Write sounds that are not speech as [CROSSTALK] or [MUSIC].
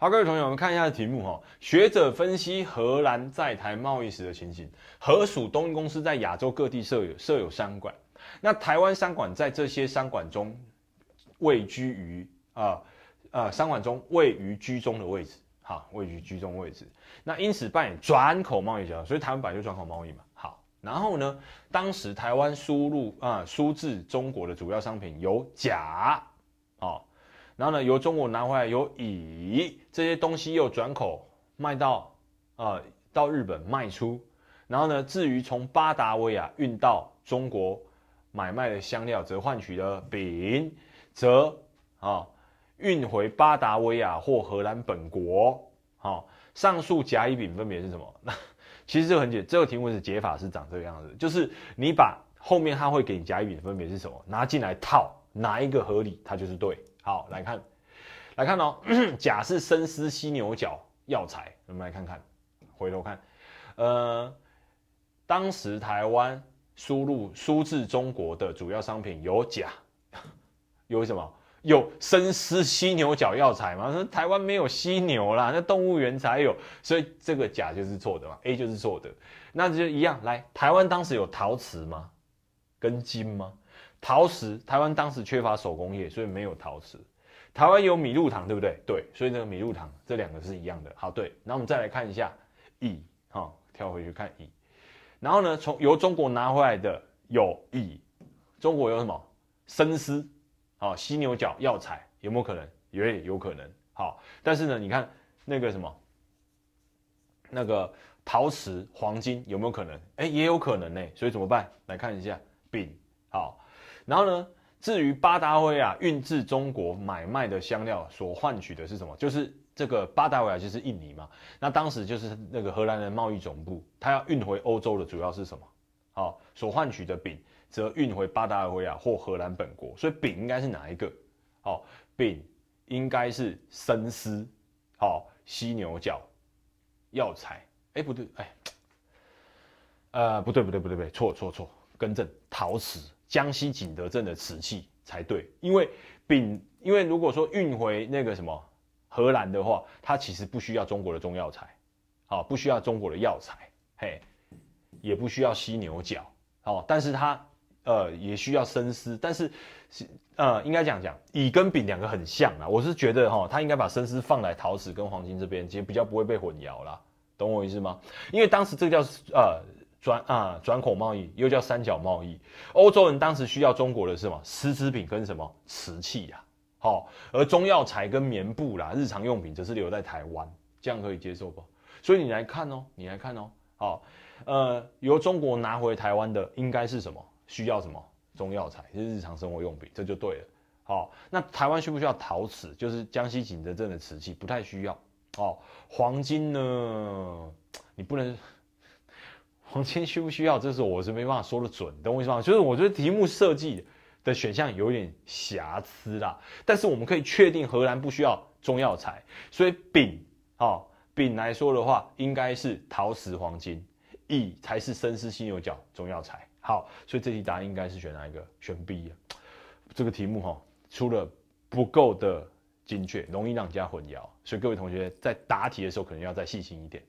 好，各位同学，我们看一下题目哈。学者分析荷兰在台贸易时的情形，荷属东印公司在亚洲各地设有设有商馆。那台湾商馆在这些商馆中，位居于啊啊商馆中位于居中的位置，好，位于居中位置。那因此扮演转口贸易角色，所以台湾摆就转口贸易嘛。好，然后呢，当时台湾输入啊输至中国的主要商品有甲啊。然后呢，由中国拿回来由乙这些东西，又转口卖到呃到日本卖出。然后呢，至于从巴达维亚运到中国买卖的香料，则换取了丙，则啊运回巴达维亚或荷兰本国。好，上述甲、乙、丙分别是什么？那 [LAUGHS] 其实这个很简，这个题目是解法是长这个样子，就是你把后面他会给你甲、乙、丙分别是什么拿进来套，哪一个合理，它就是对。好，来看，来看哦。甲是生丝、犀牛角药材，我们来看看，回头看。呃，当时台湾输入输至中国的主要商品有甲，[LAUGHS] 有什么？有生丝、犀牛角药材吗？说台湾没有犀牛啦，那动物园才有，所以这个甲就是错的嘛。A 就是错的，那就一样。来，台湾当时有陶瓷吗？跟金吗？陶瓷，台湾当时缺乏手工业，所以没有陶瓷。台湾有米露糖，对不对？对，所以那个米露糖这两个是一样的。好，对。那我们再来看一下乙，哈，跳回去看乙。然后呢，从由中国拿回来的有乙，中国有什么？生丝，好，犀牛角、药材，有没有可能？有，有可能。好，但是呢，你看那个什么，那个陶瓷、黄金，有没有可能？哎，也有可能呢。所以怎么办？来看一下丙，好。然后呢？至于巴达维亚运至中国买卖的香料，所换取的是什么？就是这个巴达维亚就是印尼嘛。那当时就是那个荷兰人贸易总部，他要运回欧洲的主要是什么？好，所换取的饼则运回巴达维亚或荷兰本国。所以饼应该是哪一个？好，饼应该是生丝，好，犀牛角，药材。哎，不对，哎，呃，不对，不对，不对，不对，错，错，错，更正，陶瓷。江西景德镇的瓷器才对，因为丙，因为如果说运回那个什么荷兰的话，它其实不需要中国的中药材，啊，不需要中国的药材，嘿，也不需要犀牛角，好，但是它，呃，也需要生丝，但是，呃，应该讲讲乙跟丙两个很像啊，我是觉得哈，它应该把生丝放在陶瓷跟黄金这边，其实比较不会被混淆啦。懂我意思吗？因为当时这个叫呃。转啊，转口贸易又叫三角贸易。欧洲人当时需要中国的是什么？丝织品跟什么瓷器呀？好，而中药材跟棉布啦，日常用品则是留在台湾，这样可以接受吧？所以你来看哦，你来看哦。好，呃，由中国拿回台湾的应该是什么？需要什么中药材？就是日常生活用品，这就对了。好，那台湾需不需要陶瓷？就是江西景德镇的瓷器，不太需要。哦，黄金呢？你不能。黄金需不需要？这是我是没办法说的准。懂我意思吗？就是我觉得题目设计的选项有点瑕疵啦。但是我们可以确定荷兰不需要中药材，所以丙，哦，丙来说的话，应该是陶瓷黄金，乙才是深思犀牛角中药材。好，所以这题答案应该是选哪一个？选 B。这个题目哈，出了不够的精确，容易让人家混淆。所以各位同学在答题的时候，可能要再细心一点。